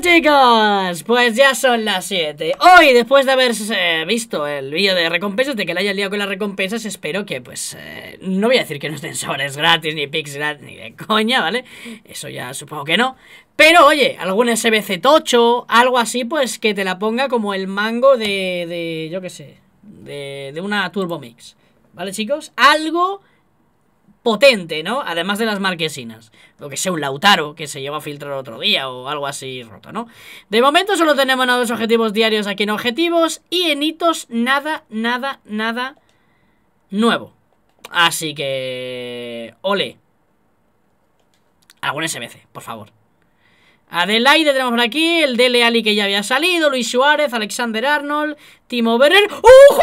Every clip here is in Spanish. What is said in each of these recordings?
chicos, pues ya son las 7 Hoy, después de haber eh, visto el vídeo de recompensas De que la haya liado con las recompensas Espero que, pues, eh, no voy a decir que no estén sobres gratis Ni pics ni de coña, ¿vale? Eso ya supongo que no pero oye, algún SBC tocho, algo así, pues que te la ponga como el mango de, de yo qué sé, de, de una Turbo Mix. ¿Vale, chicos? Algo potente, ¿no? Además de las marquesinas. Lo que sea un Lautaro, que se lleva a filtrar otro día o algo así roto, ¿no? De momento solo tenemos nuevos objetivos diarios aquí en objetivos y en hitos nada, nada, nada nuevo. Así que... Ole. Algún SBC, por favor. Adelaide tenemos por aquí, el Dele Ali que ya había salido, Luis Suárez, Alexander Arnold, Timo Werner... ¡Ujo!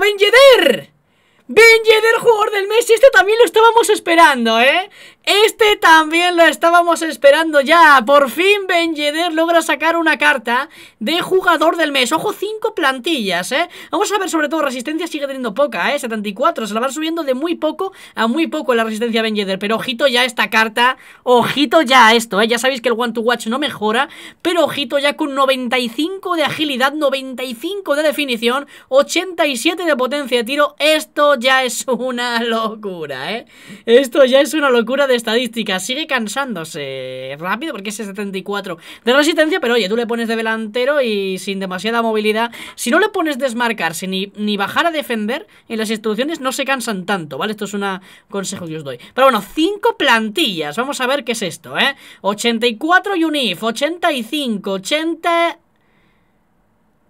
¡Ben Yedder! Ben jugador del mes Y Este también lo estábamos esperando, ¿eh? Este también lo estábamos esperando ya Por fin Ben logra sacar una carta De jugador del mes Ojo, 5 plantillas, ¿eh? Vamos a ver sobre todo, resistencia sigue teniendo poca, ¿eh? 74, se la van subiendo de muy poco A muy poco la resistencia Ben Yedder Pero ojito ya esta carta, ojito ya esto, ¿eh? Ya sabéis que el One to Watch no mejora Pero ojito ya con 95 de agilidad 95 de definición 87 de potencia de tiro Esto ya es una locura, ¿eh? Esto ya es una locura de estadística. Sigue cansándose rápido porque es 74 de resistencia, pero oye, tú le pones de delantero y sin demasiada movilidad. Si no le pones desmarcarse ni, ni bajar a defender, en las instrucciones no se cansan tanto, ¿vale? Esto es un consejo que os doy. Pero bueno, 5 plantillas. Vamos a ver qué es esto, ¿eh? 84 UNIF, 85, 80...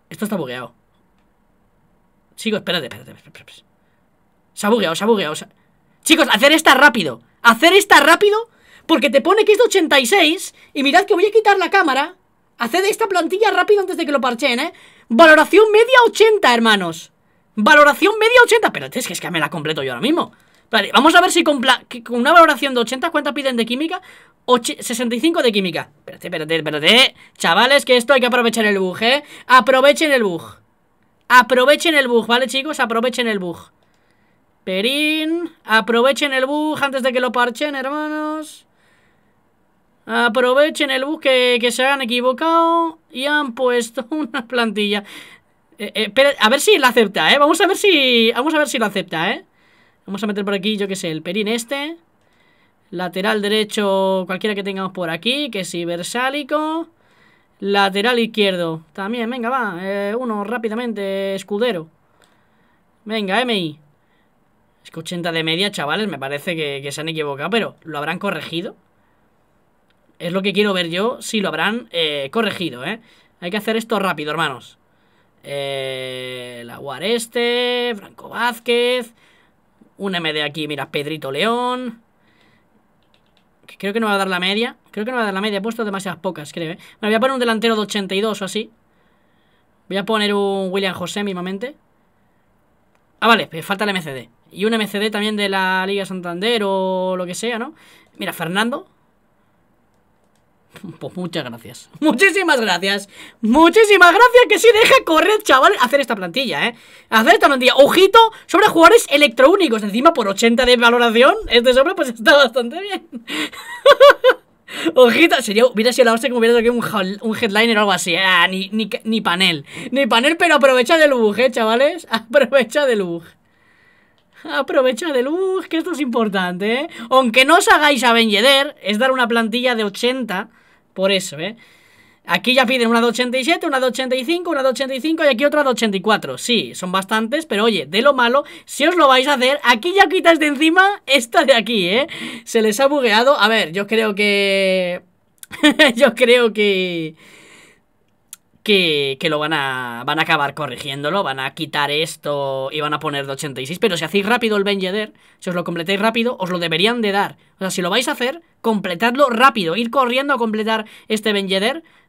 Esto está bugueado. Sigo, espérate, espérate. espérate. Se ha bugueado, se Chicos, hacer esta rápido. Hacer esta rápido porque te pone que es de 86 y mirad que voy a quitar la cámara. Haced esta plantilla rápido antes de que lo parchen, ¿eh? Valoración media 80, hermanos. Valoración media 80. Pero es que, es que me la completo yo ahora mismo. Vale, vamos a ver si con, una valoración de 80, cuánta piden de química? 65 de química. Espérate, espérate, espérate. Chavales, que esto hay que aprovechar el bug, ¿eh? Aprovechen el bug. Aprovechen el bug, ¿vale, chicos? Aprovechen el bug. Perín. Aprovechen el bug antes de que lo parchen, hermanos. Aprovechen el bug que, se han equivocado y han puesto una plantilla. Eh, eh, a ver si la acepta, ¿eh? Vamos a ver si... Vamos a ver si lo acepta, ¿eh? Vamos a meter por aquí, yo qué sé, el Perín este. Lateral derecho, cualquiera que tengamos por aquí, que si Versálico. Lateral izquierdo, también, venga, va. Eh, uno rápidamente, escudero. Venga, MI. Es que 80 de media, chavales, me parece que, se han equivocado, pero ¿lo habrán corregido? Es lo que quiero ver yo, si lo habrán eh, corregido, ¿eh? Hay que hacer esto rápido, hermanos. Eh, la Este, Franco Vázquez, un MD aquí, mira, Pedrito León. creo que no va a dar la media. Creo que no va a dar la media. He puesto demasiadas pocas, creo. ¿eh? voy a poner un delantero de 82 o así. Voy a poner un William José mismamente. Ah, vale, pues falta el MCD y un MCD también de la Liga Santander o lo que sea, ¿no? Mira, Fernando. Pues muchas gracias. Muchísimas gracias. Muchísimas gracias que sí deja correr, chaval, hacer esta plantilla, ¿eh? Hacer esta plantilla. Ojito sobre jugadores electrónicos. Encima por 80 de valoración. Este sobre pues está bastante bien. Ojito, sería, hubiera sido la hostia que hubiera un, un, headliner o algo así. Ah, ni, ni panel. Ni panel, pero aprovecha del bug, ¿eh, chavales? Aprovecha del bug. Aprovechad de luz que esto es importante, ¿eh? Aunque no os hagáis a Ben es dar una plantilla de 80, por eso, ¿eh? Aquí ya piden una de 87, una de 85, una de 85 y aquí otra de 84. Sí, son bastantes, pero oye, de lo malo, si os lo vais a hacer, aquí ya quitas de encima esta de aquí, ¿eh? Se les ha bugueado. A ver, yo creo que... yo creo que que, que, lo van a, van a acabar corrigiéndolo, van a quitar esto y van a poner de 86. Pero si hacéis rápido el Ben si os lo completáis rápido, os lo deberían de dar. O sea, si lo vais a hacer, completadlo rápido, ir corriendo a completar este Ben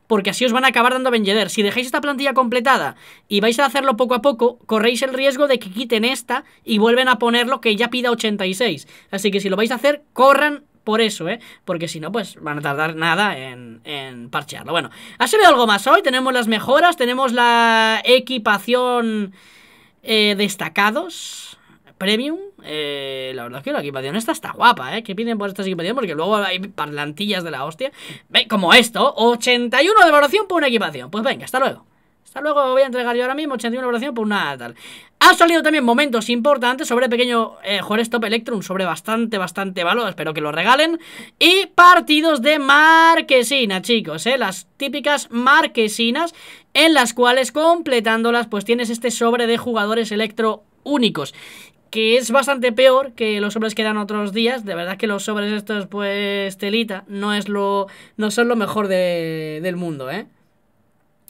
porque así os van a acabar dando Ben Si dejáis esta plantilla completada y vais a hacerlo poco a poco, corréis el riesgo de que quiten esta y vuelven a poner lo que ya pida 86. Así que si lo vais a hacer, corran por eso, ¿eh? Porque si no, pues van a tardar nada en, parchearlo. Bueno, ha salido algo más hoy. Tenemos las mejoras, tenemos la equipación eh, destacados. Premium, eh, la verdad es que la equipación esta está guapa, ¿eh? ¿Qué piden por estas equipaciones? Porque luego hay parlantillas de la hostia. Como esto, 81 de valoración por una equipación. Pues venga, hasta luego luego, voy a entregar yo ahora mismo 81 evaluación por pues nada tal. Ha salido también momentos importantes sobre pequeño pequeño eh, electro Electrum, sobre bastante, bastante valor, espero que lo regalen. Y partidos de marquesina, chicos, ¿eh? las típicas marquesinas, en las cuales completándolas, pues tienes este sobre de jugadores electro únicos que es bastante peor que los sobres que dan otros días. De verdad que los sobres estos, pues, telita, no es lo. no son lo mejor de, del mundo, ¿eh?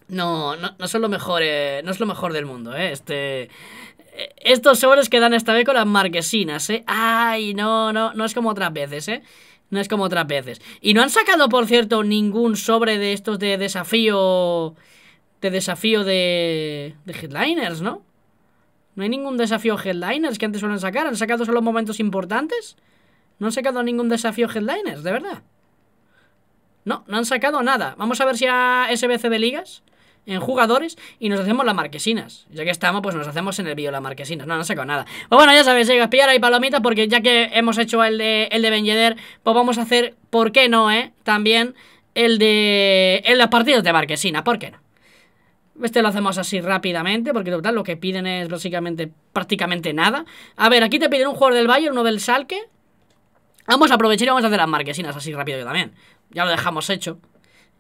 No, no, son lo mejor, eh, no es lo mejor del mundo, ¿eh? Este, eh, estos sobres que dan esta vez con las marquesinas, ¿eh? Ay, no, no, no es como otras veces, ¿eh? No es como otras veces. Y no han sacado, por cierto, ningún sobre de estos de desafío... De desafío de... De headliners, ¿no? No hay ningún desafío headliners que antes suelen sacar. ¿Han sacado solo momentos importantes? No han sacado ningún desafío headliners, de verdad. No, no han sacado nada. Vamos a ver si a SBC de ligas en jugadores y nos hacemos las marquesinas. Ya que estamos, pues nos hacemos en el vídeo las marquesinas. No, no sé con nada. Pues bueno, ya sabéis, a pillar ahí palomitas porque ya que hemos hecho el de, el de Ben pues vamos a hacer, ¿por qué no, eh? También el de, el de partidos de marquesina, ¿por qué no? Este lo hacemos así rápidamente, porque total lo que piden es básicamente prácticamente nada. A ver, aquí te piden un jugador del Bayern, uno del Salque. Vamos a aprovechar y vamos a hacer las marquesinas así rápido yo también. Ya lo dejamos hecho.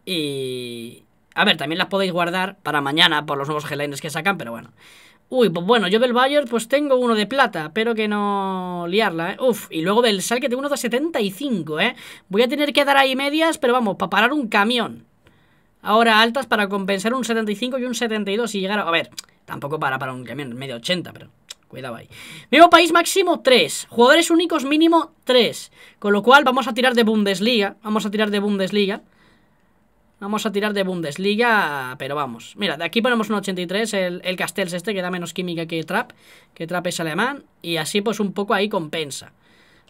Y, a ver, también las podéis guardar para mañana por los nuevos headliners que sacan, pero bueno. Uy, pues bueno, yo del Bayern pues tengo uno de plata, pero que no liarla, ¿eh? Uf, y luego del sal que tengo uno de 75, ¿eh? Voy a tener que dar ahí medias, pero vamos, para parar un camión. Ahora altas para compensar un 75 y un 72 y llegar a... A ver, tampoco para para un camión, medio 80, pero cuidado ahí. Mismo país máximo 3, jugadores únicos mínimo 3, con lo cual vamos a tirar de Bundesliga, vamos a tirar de Bundesliga. Vamos a tirar de Bundesliga, pero vamos. Mira, de aquí ponemos un 83, el, el Castells este, que da menos química que Trap, que Trap es alemán, y así pues un poco ahí compensa.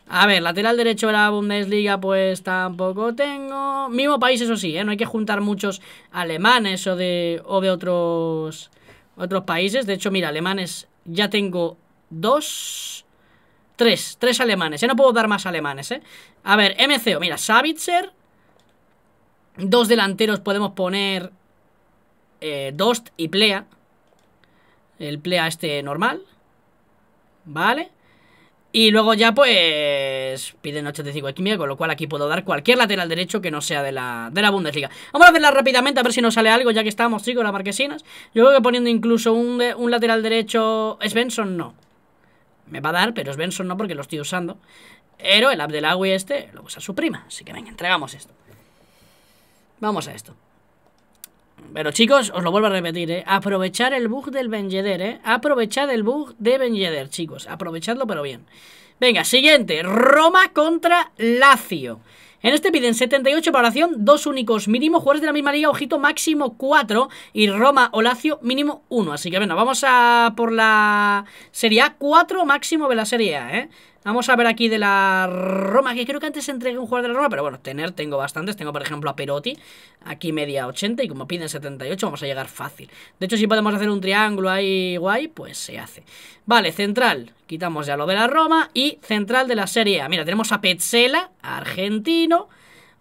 A ver, lateral derecho de la Bundesliga pues tampoco tengo... Mismo país, eso sí, ¿eh? no hay que juntar muchos alemanes o de, de otros, otros países. De hecho, mira, alemanes ya tengo dos... Tres, tres alemanes, ya ¿eh? no puedo dar más alemanes, ¿eh? A ver, MCO, mira, Savitzer, Dos delanteros podemos poner eh, Dost y Plea. El Plea este normal. ¿Vale? Y luego ya pues piden 85 de con lo cual aquí puedo dar cualquier lateral derecho que no sea de la, de la Bundesliga. Vamos a verla rápidamente a ver si nos sale algo, ya que estamos chicos en las marquesinas. Yo creo que poniendo incluso un, un lateral derecho... Svensson no. Me va a dar, pero Svensson no porque lo estoy usando. Pero el Abdelawi este lo usa su prima, así que venga, entregamos esto. Vamos a esto. Pero chicos, os lo vuelvo a repetir, ¿eh? Aprovechar el bug del Benjeder, ¿eh? Aprovechad el bug de Benjeder, chicos. Aprovechadlo, pero bien. Venga, siguiente. Roma contra Lazio. En este piden 78 para oración, dos únicos mínimo, jugadores de la misma liga, ojito, máximo 4 y Roma o Lazio mínimo 1. Así que bueno, vamos a por la Serie A, 4 máximo de la Serie A, ¿eh? Vamos a ver aquí de la Roma, que creo que antes entregué un jugador de la Roma, pero bueno, tener tengo bastantes. Tengo, por ejemplo, a Perotti, aquí media 80, y como piden 78, vamos a llegar fácil. De hecho, si podemos hacer un triángulo ahí guay, pues se hace. Vale, central, quitamos ya lo de la Roma, y central de la Serie A. Mira, tenemos a Petzela, argentino.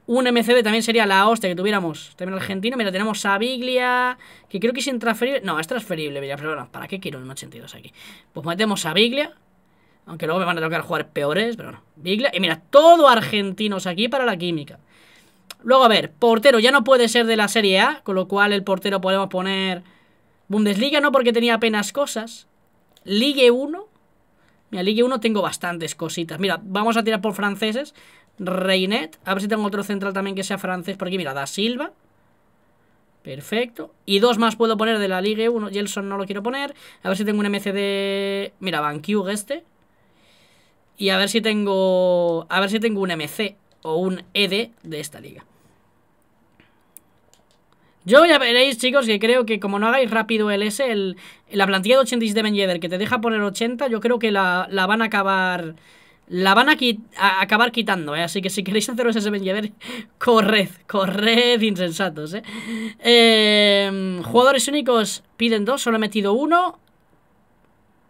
Un MCB también sería la hostia que tuviéramos. También argentino. Mira, tenemos a Biglia. Que creo que es intransferible. No, es transferible, mira, pero bueno, ¿para qué quiero un 82 aquí? Pues metemos a Biglia. Aunque luego me van a tocar jugar peores, pero bueno Y mira, todo argentinos aquí para la química. Luego, a ver, portero ya no puede ser de la Serie A, con lo cual el portero podemos poner Bundesliga, no porque tenía apenas cosas. Ligue 1. Mira, Ligue 1 tengo bastantes cositas. Mira, vamos a tirar por franceses. Reinet. A ver si tengo otro central también que sea francés. Por aquí, mira, Da Silva. Perfecto. Y dos más puedo poner de la Ligue 1. Yelson no lo quiero poner. A ver si tengo un MCD, de... Mira, Van este y a ver si tengo a ver si tengo un MC o un ED de esta liga. Yo ya veréis, chicos, que creo que como no hagáis rápido el S, el, la plantilla de 87 Ben Yever, que te deja poner 80, yo creo que la, van a acabar... La van a, acabar quitando, ¿eh? Así que si queréis haceros ese Ben Yever, corred, corred insensatos, ¿eh? Eh, Jugadores únicos piden dos, solo he metido uno.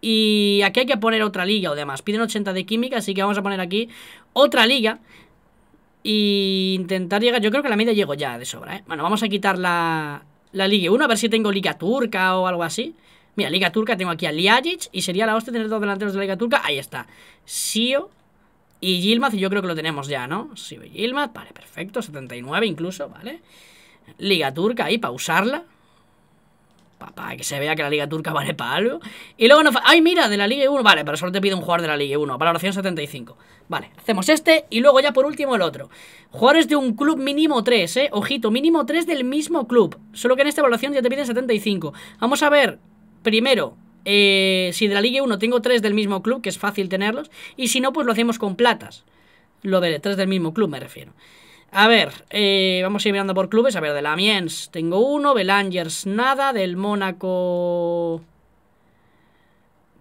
Y aquí hay que poner otra liga o demás. Piden 80 de química, así que vamos a poner aquí otra liga. Y intentar llegar, yo creo que la media llego ya de sobra, ¿eh? Bueno, vamos a quitar la, la Liga 1, a ver si tengo Liga Turca o algo así. Mira, Liga Turca tengo aquí a Liagic, y sería la hostia tener dos delanteros de la Liga Turca. Ahí está. Sio y y yo creo que lo tenemos ya, ¿no? Sio y Gilmaz, vale, perfecto, 79 incluso, ¿vale? Liga Turca ahí, pausarla. Papá, que se vea que la Liga Turca vale para algo. Y luego nos... ¡Ay, mira! De la Liga 1. Vale, pero solo te pide un jugador de la Liga 1. Valoración 75. Vale, hacemos este y luego ya por último el otro. Jugadores de un club mínimo 3, ¿eh? Ojito, mínimo 3 del mismo club. Solo que en esta evaluación ya te piden 75. Vamos a ver, primero, eh, si de la Liga 1 tengo 3 del mismo club, que es fácil tenerlos. Y si no, pues lo hacemos con platas. Lo de 3 del mismo club me refiero. A ver, eh, vamos a ir mirando por clubes. A ver, la Amiens tengo uno, Belangers nada, del Mónaco...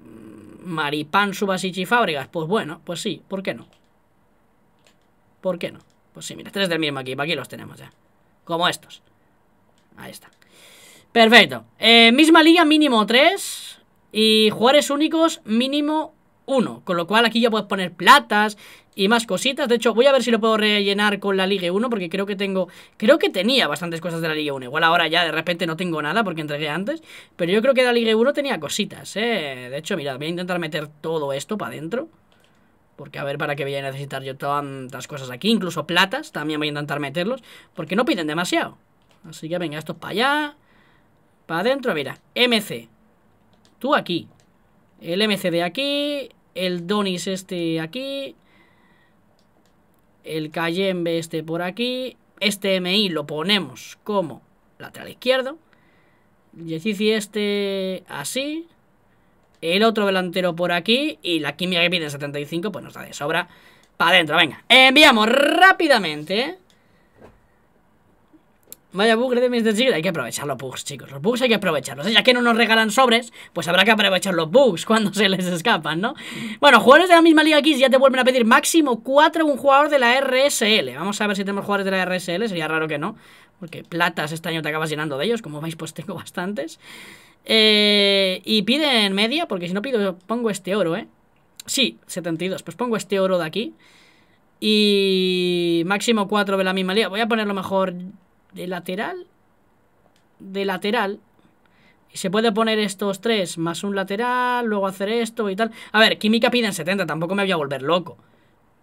Mm, Maripán, Subasic y Fábregas. Pues bueno, pues sí, ¿por qué no? ¿Por qué no? Pues sí, mira, tres del mismo equipo, aquí los tenemos ya. Como estos. Ahí está. Perfecto. Eh, misma liga, mínimo tres. Y jugadores únicos, mínimo con lo cual aquí ya puedes poner platas y más cositas. De hecho, voy a ver si lo puedo rellenar con la Liga 1 porque creo que tengo... Creo que tenía bastantes cosas de la Liga 1. Igual ahora ya de repente no tengo nada porque entregué antes. Pero yo creo que la Liga 1 tenía cositas, ¿eh? De hecho, mirad, voy a intentar meter todo esto para adentro. Porque a ver para qué voy a necesitar yo tantas cosas aquí. Incluso platas también voy a intentar meterlos. Porque no piden demasiado. Así que venga, esto es para allá. Para adentro, mira. MC. Tú aquí. El MC de aquí. El Donis este aquí. El Cayembe este por aquí. Este MI lo ponemos como lateral izquierdo. Yezici este así. El otro delantero por aquí. Y la química que pide 75 pues nos da de sobra para adentro. Venga, enviamos rápidamente Vaya bug de Mr. Secret. Hay que aprovechar los bugs, chicos. Los bugs hay que aprovecharlos. Ya que no nos regalan sobres, pues habrá que aprovechar los bugs cuando se les escapan, ¿no? Bueno, jugadores de la misma liga aquí ya te vuelven a pedir máximo 4 un jugador de la RSL. Vamos a ver si tenemos jugadores de la RSL. Sería raro que no. Porque platas este año te acabas llenando de ellos. Como veis, pues tengo bastantes. Eh, y piden media, porque si no pido, pongo este oro, ¿eh? Sí, 72. Pues pongo este oro de aquí. Y máximo 4 de la misma liga. Voy a poner lo mejor de lateral, de lateral. Y se puede poner estos tres más un lateral, luego hacer esto y tal. A ver, química en 70, tampoco me voy a volver loco.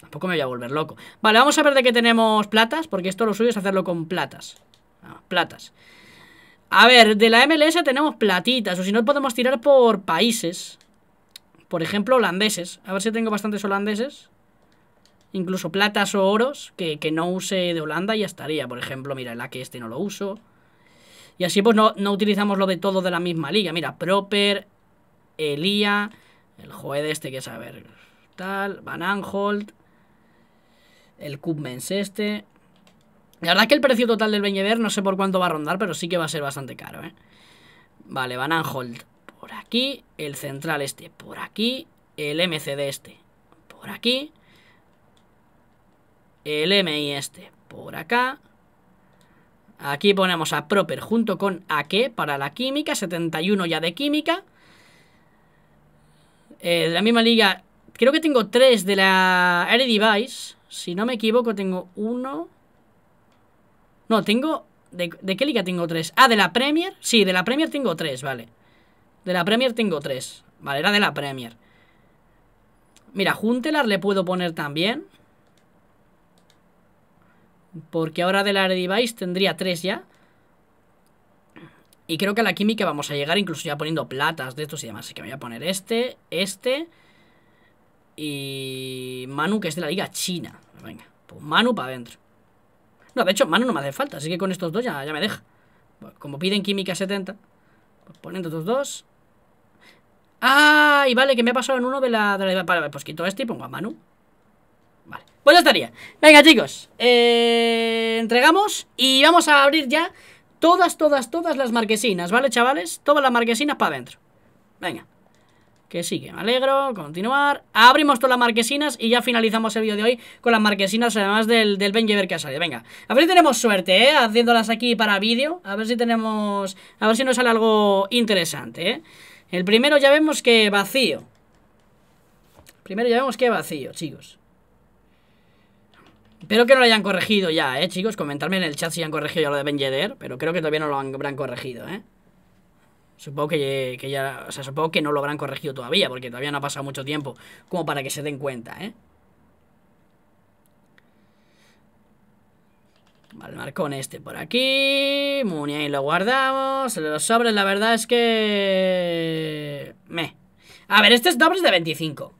Tampoco me voy a volver loco. Vale, vamos a ver de qué tenemos platas, porque esto lo suyo es hacerlo con platas. Ah, platas. A ver, de la MLS tenemos platitas, o si no podemos tirar por países. Por ejemplo, holandeses. A ver si tengo bastantes holandeses incluso platas o oros que, que, no use de Holanda ya estaría. Por ejemplo, mira, la que este no lo uso. Y así pues no, no utilizamos lo de todo de la misma liga. Mira, Proper, elía el de este que es, a ver, tal, Van Anholt, el Cubmens este. La verdad que el precio total del Beñeder no sé por cuánto va a rondar, pero sí que va a ser bastante caro, ¿eh? Vale, Van Anholt por aquí, el central este por aquí, el MCD este por aquí, el MI este por acá. Aquí ponemos a proper junto con a que para la química, 71 ya de química. Eh, de la misma liga, creo que tengo 3 de la Air Device. Si no me equivoco, tengo 1. No, tengo... ¿De, ¿De, qué liga tengo 3? Ah, de la Premier. Sí, de la Premier tengo 3, vale. De la Premier tengo 3. Vale, era de la Premier. Mira, Juntelar le puedo poner también. Porque ahora de la device tendría tres ya. Y creo que a la química vamos a llegar incluso ya poniendo platas de estos y demás. Así que me voy a poner este, este. Y Manu, que es de la liga china. Venga, pues Manu para adentro. No, de hecho, Manu no me hace falta. Así que con estos dos ya, ya me deja. Pues como piden química 70. Pues poniendo estos dos. ¡Ah! Y vale, que me ha pasado en uno de la... De la... Vale, pues quito este y pongo a Manu. Pues ya estaría. Venga, chicos. Eh, entregamos y vamos a abrir ya todas, todas, todas las marquesinas, ¿vale, chavales? Todas las marquesinas para adentro. Venga. Que sigue me alegro, continuar Abrimos todas las marquesinas y ya finalizamos el vídeo de hoy Con las marquesinas además del, del Benjever que ha salido Venga, a ver si tenemos suerte, eh Haciéndolas aquí para vídeo A ver si tenemos... A ver si nos sale algo interesante, eh El primero ya vemos que vacío Primero ya vemos que vacío, chicos Espero que no lo hayan corregido ya, eh, chicos. Comentarme en el chat si han corregido ya lo de Ben Yedder, pero creo que todavía no lo habrán corregido, eh. Supongo que, ya. O sea, supongo que no lo habrán corregido todavía, porque todavía no ha pasado mucho tiempo como para que se den cuenta, eh. Vale, marcón este por aquí. Muni y lo guardamos. Los sobres, la verdad es que. Me. A ver, este es doble de 25.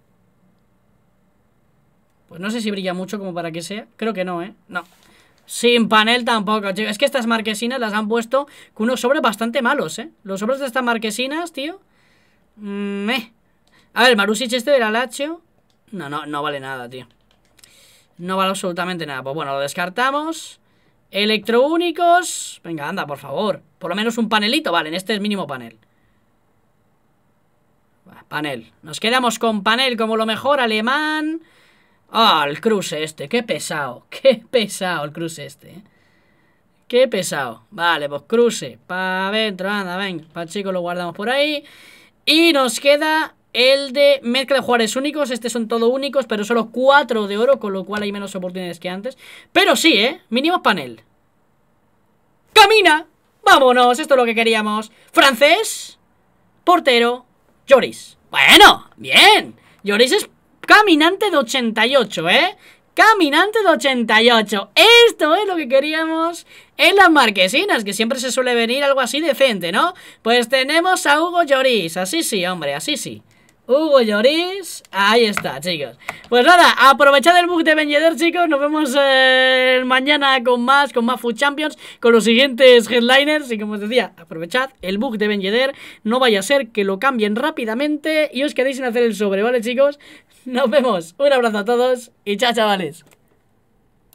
Pues no sé si brilla mucho como para que sea. Creo que no, ¿eh? No. Sin panel tampoco, tío. Es que estas marquesinas las han puesto con unos sobres bastante malos, ¿eh? Los sobres de estas marquesinas, tío. Mm, eh. A ver, marusich este de la Alacho. No, no, no vale nada, tío. No vale absolutamente nada. Pues bueno, lo descartamos. Electroúnicos. Venga, anda, por favor. Por lo menos un panelito. Vale, en este es mínimo panel. Panel. Nos quedamos con panel como lo mejor. Alemán. Ah, el cruce este, qué pesado, qué pesado el cruce este. Eh. Qué pesado. Vale, pues cruce, para adentro, anda, venga, para chico lo guardamos por ahí. Y nos queda el de mezcla de jugadores únicos, este son todos únicos, pero solo cuatro de oro, con lo cual hay menos oportunidades que antes. Pero sí, ¿eh? Mínimo panel. ¡Camina! ¡Vámonos! Esto es lo que queríamos. Francés, portero, Lloris. Bueno, bien. Lloris es Caminante de 88, ¿eh? Caminante de 88. Esto es lo que queríamos en las marquesinas, que siempre se suele venir algo así decente, ¿no? Pues tenemos a Hugo Lloris. Así sí, hombre, así sí. Hugo Lloris. Ahí está, chicos. Pues nada, aprovechad el bug de Ben chicos. Nos vemos eh, mañana con más, con más Food Champions, con los siguientes headliners. Y como os decía, aprovechad el bug de Ben No vaya a ser que lo cambien rápidamente y os quedéis sin hacer el sobre, ¿vale, chicos? Nos vemos. Un abrazo a todos y chao, chavales.